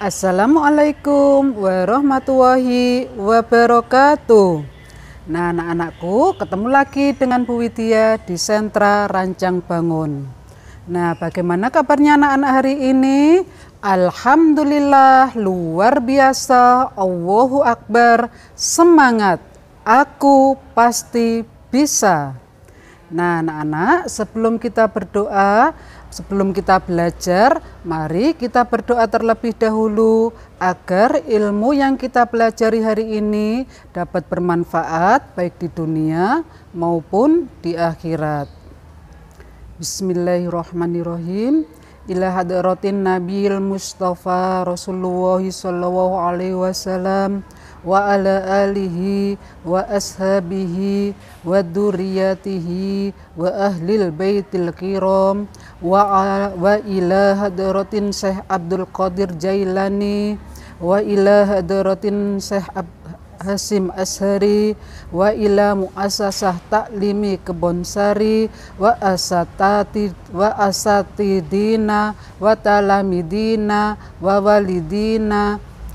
Assalamualaikum warahmatullahi wabarakatuh. Nah, anak-anakku, ketemu lagi dengan Bu Widya di sentra Rancang Bangun. Nah, bagaimana kabarnya anak-anak hari ini? Alhamdulillah, luar biasa. Allahu Akbar. Semangat. Aku pasti bisa. Nah, anak-anak, sebelum kita berdoa, Sebelum kita belajar, mari kita berdoa terlebih dahulu agar ilmu yang kita pelajari hari ini dapat bermanfaat baik di dunia maupun di akhirat. Bismillahirrahmanirrahim. Ila hadratin Nabil Mustafa Rasulullah sallallahu alaihi wasallam wa ala alihi wa ashabihi wa duriyatihi wa ahlil baitil kiram wa, wa ila hadratin Syekh Abdul Qadir Jailani wa ila hadratin Syekh Ab Hasim Ashari wa ila muasasah taklimi kebonsari wa asatati wa asatidina wa talamidina wa walidina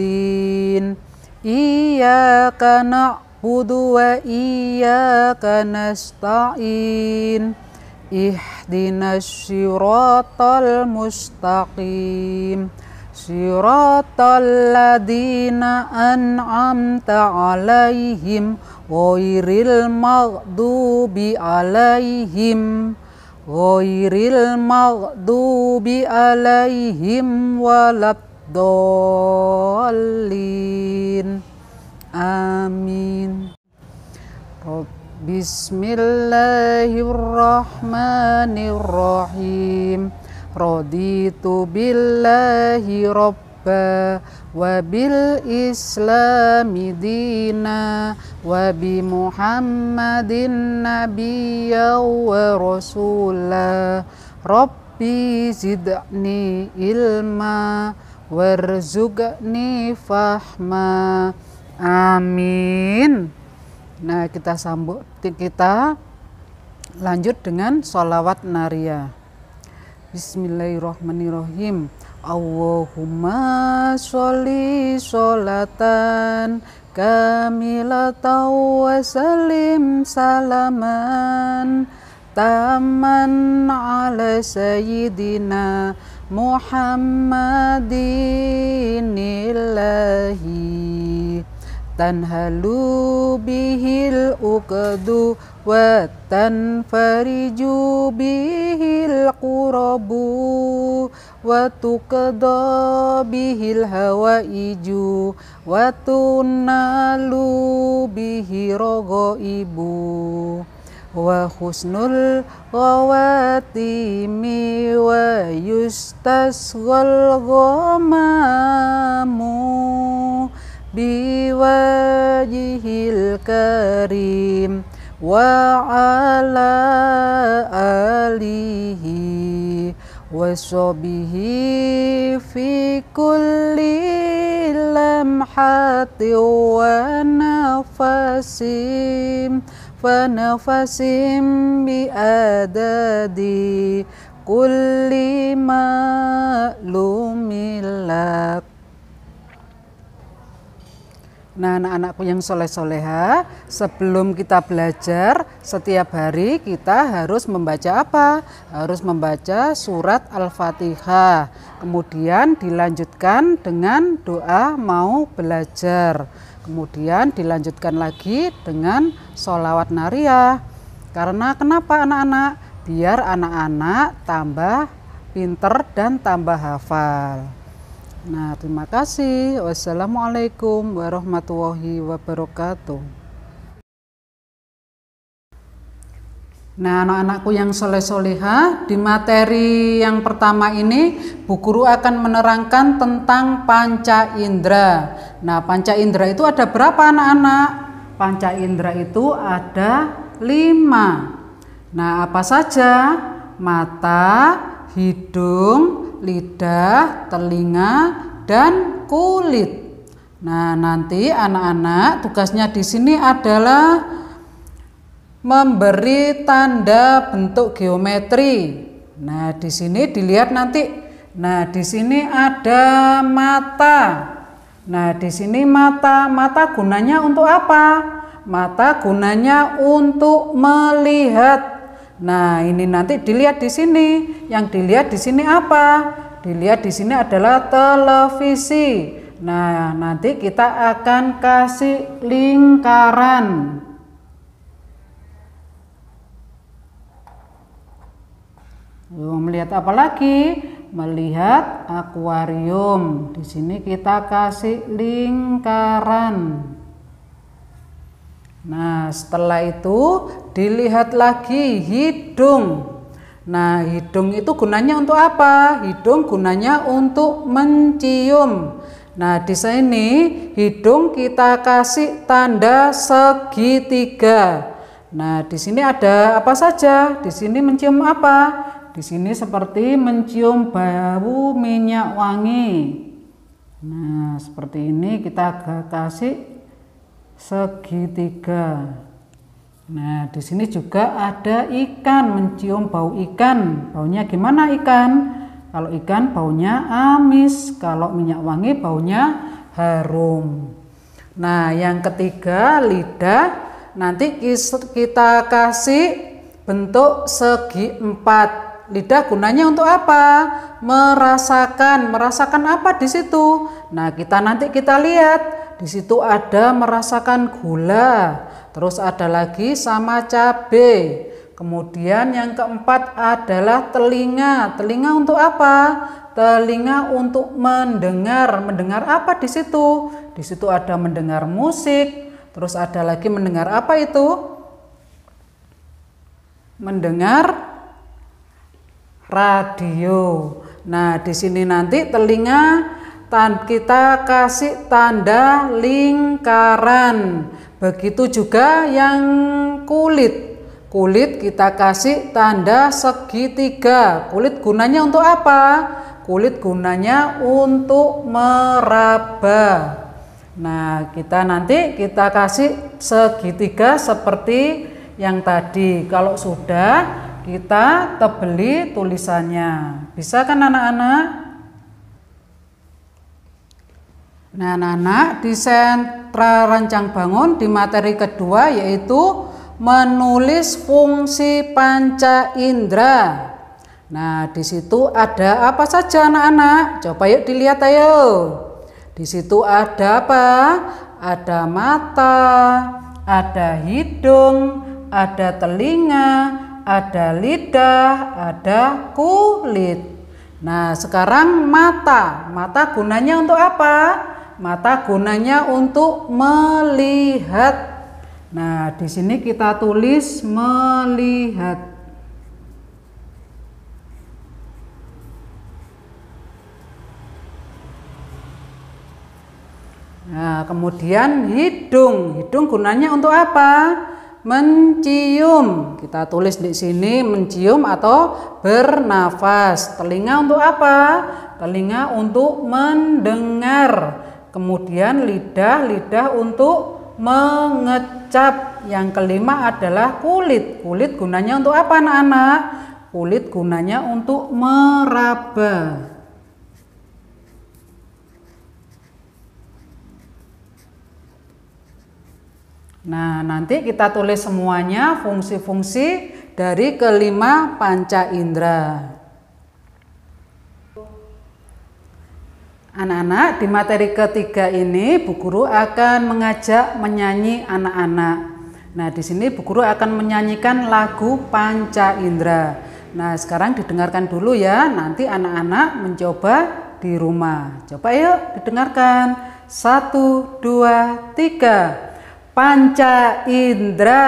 الدين إياك نعبد وإياك نستعين اهدنا الشراط المستقيم صراط الذين أنعمت عليهم غير المغضوب عليهم غير المغضوب عليهم ولا dolin amin Bismillahirrahmanirrahim Raditu billahi robba wa bil islami dina wa bi muhammadin Nabiya wa Rasulah. rabbi zidni ilma warzuqni fahma amin nah kita sambut kita lanjut dengan sholawat naria Bismillahirrahmanirrahim Allahumma sholli sholatan kamilatau wa salim salaman taman ala sayyidina Tan tanhalu bihil uqadu wa tanfariju bihil qurabu wa tuqda bihil hawaiju wa tunalu bihi ibu وحسن الخواتيم ويستسقى الغمام بوجه الكريم وعلى آله وصحبه في كل لمحة ونفس فنفسهم بأداد كل معلوم لك Nah anak-anakku yang soleh-soleha, sebelum kita belajar, setiap hari kita harus membaca apa? Harus membaca surat Al-Fatihah. Kemudian dilanjutkan dengan doa mau belajar. Kemudian dilanjutkan lagi dengan sholawat nariah. Karena kenapa anak-anak? Biar anak-anak tambah pinter dan tambah hafal. Nah, terima kasih. Wassalamualaikum warahmatullahi wabarakatuh. Nah, anak-anakku yang soleh-soleha, di materi yang pertama ini, Bu Guru akan menerangkan tentang panca indera. Nah, panca indera itu ada berapa anak-anak? Panca indera itu ada lima. Nah, apa saja? Mata, hidung, lidah, telinga, dan kulit. Nah, nanti anak-anak tugasnya di sini adalah memberi tanda bentuk geometri. Nah, di sini dilihat nanti. Nah, di sini ada mata. Nah, di sini mata. Mata gunanya untuk apa? Mata gunanya untuk melihat. Nah, ini nanti dilihat di sini. Yang dilihat di sini apa? Dilihat di sini adalah televisi. Nah, nanti kita akan kasih lingkaran. Melihat apa lagi? Melihat akuarium. Di sini kita kasih lingkaran. Nah, setelah itu dilihat lagi hidung. Nah, hidung itu gunanya untuk apa? Hidung gunanya untuk mencium. Nah, di sini hidung kita kasih tanda segitiga. Nah, di sini ada apa saja? Di sini mencium apa? Di sini seperti mencium bau minyak wangi. Nah, seperti ini kita kasih segitiga. Nah, di sini juga ada ikan mencium bau ikan. Baunya gimana ikan? Kalau ikan baunya amis, kalau minyak wangi baunya harum. Nah, yang ketiga lidah nanti kita kasih bentuk segi empat lidah gunanya untuk apa? Merasakan. Merasakan apa di situ? Nah, kita nanti kita lihat di situ ada merasakan gula, terus ada lagi sama cabe. Kemudian yang keempat adalah telinga. Telinga untuk apa? Telinga untuk mendengar. Mendengar apa di situ? Di situ ada mendengar musik, terus ada lagi mendengar apa itu? Mendengar radio. Nah, di sini nanti telinga kita kasih tanda lingkaran. Begitu juga yang kulit. Kulit kita kasih tanda segitiga. Kulit gunanya untuk apa? Kulit gunanya untuk meraba. Nah, kita nanti kita kasih segitiga seperti yang tadi. Kalau sudah kita tebeli tulisannya. Bisa kan anak-anak? Nah, anak-anak, di sentra rancang bangun di materi kedua yaitu menulis fungsi panca indera. Nah, di situ ada apa saja anak-anak? Coba yuk dilihat ayo. Di situ ada apa? Ada mata, ada hidung, ada telinga, ada lidah, ada kulit. Nah, sekarang mata. Mata gunanya untuk apa? Mata gunanya untuk melihat. Nah, di sini kita tulis melihat. Nah, kemudian hidung. Hidung gunanya untuk apa? mencium. Kita tulis di sini mencium atau bernafas. Telinga untuk apa? Telinga untuk mendengar. Kemudian lidah, lidah untuk mengecap. Yang kelima adalah kulit. Kulit gunanya untuk apa anak-anak? Kulit gunanya untuk meraba. Nah, nanti kita tulis semuanya fungsi-fungsi dari kelima panca indera. Anak-anak, di materi ketiga ini Bu Guru akan mengajak menyanyi anak-anak. Nah, di sini Bu Guru akan menyanyikan lagu Panca indera. Nah, sekarang didengarkan dulu ya. Nanti anak-anak mencoba di rumah. Coba yuk didengarkan. Satu, dua, tiga panca indera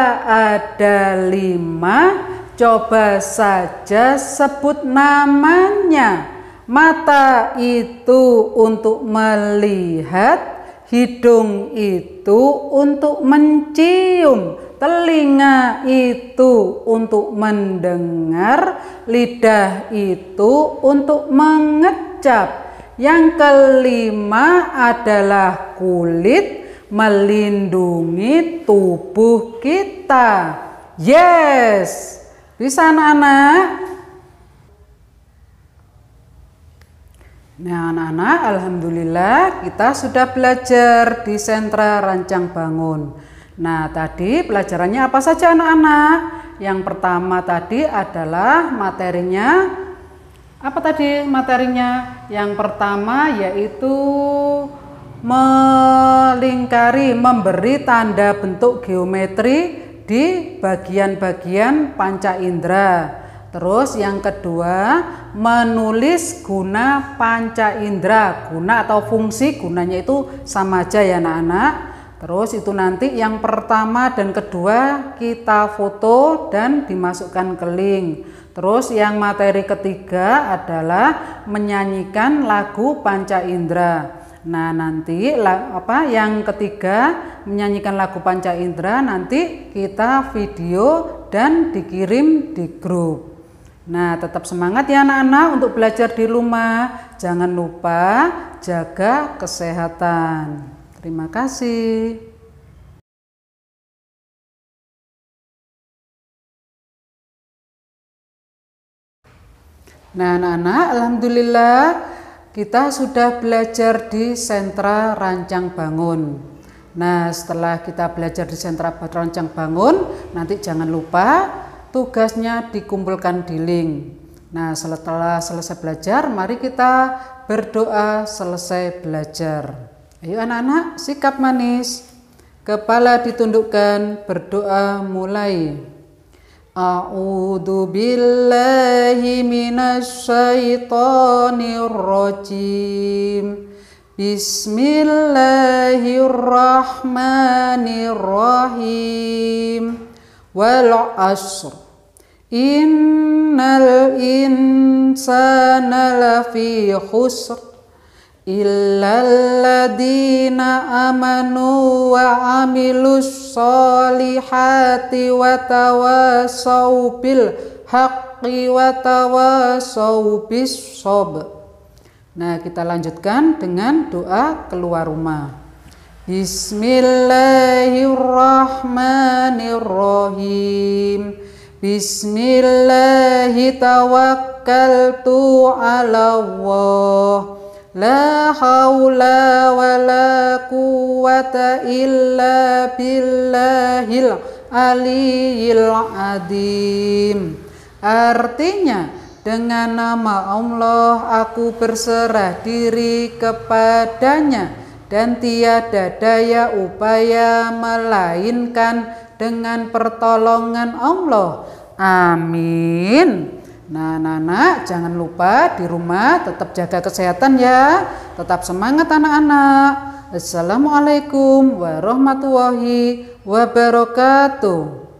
ada lima coba saja sebut namanya mata itu untuk melihat hidung itu untuk mencium telinga itu untuk mendengar lidah itu untuk mengecap yang kelima adalah kulit melindungi tubuh kita. Yes. Bisa anak-anak? Nah, anak-anak, alhamdulillah kita sudah belajar di sentra rancang bangun. Nah, tadi pelajarannya apa saja anak-anak? Yang pertama tadi adalah materinya apa tadi materinya? Yang pertama yaitu melingkari memberi tanda bentuk geometri di bagian-bagian panca indera. Terus yang kedua, menulis guna panca indera. Guna atau fungsi gunanya itu sama aja ya anak-anak. Terus itu nanti yang pertama dan kedua kita foto dan dimasukkan ke link. Terus yang materi ketiga adalah menyanyikan lagu panca indera. Nah, nanti apa yang ketiga menyanyikan lagu panca indera nanti kita video dan dikirim di grup. Nah, tetap semangat ya anak-anak untuk belajar di rumah. Jangan lupa jaga kesehatan. Terima kasih. Nah, anak-anak, alhamdulillah kita sudah belajar di sentra rancang bangun. Nah, setelah kita belajar di sentra rancang bangun, nanti jangan lupa tugasnya dikumpulkan di link. Nah, setelah selesai belajar, mari kita berdoa selesai belajar. Ayo anak-anak, sikap manis. Kepala ditundukkan, berdoa mulai. أعوذ بالله من الشيطان الرجيم بسم الله الرحمن الرحيم والعصر إن الإنسان لفي خسر Illalladzina amanu wa amilus solihati wa tawasaw bil haqqi wa tawasaw bis sob. Nah kita lanjutkan dengan doa keluar rumah. Bismillahirrahmanirrahim. Bismillahirrahmanirrahim. Bismillahirrahmanirrahim La haula wa la quwata illa billahil aliyil adim. Artinya, dengan nama Allah aku berserah diri kepadanya dan tiada daya upaya melainkan dengan pertolongan Allah. Amin. Nah, anak-anak jangan lupa di rumah tetap jaga kesehatan ya. Tetap semangat anak-anak. Assalamualaikum warahmatullahi wabarakatuh.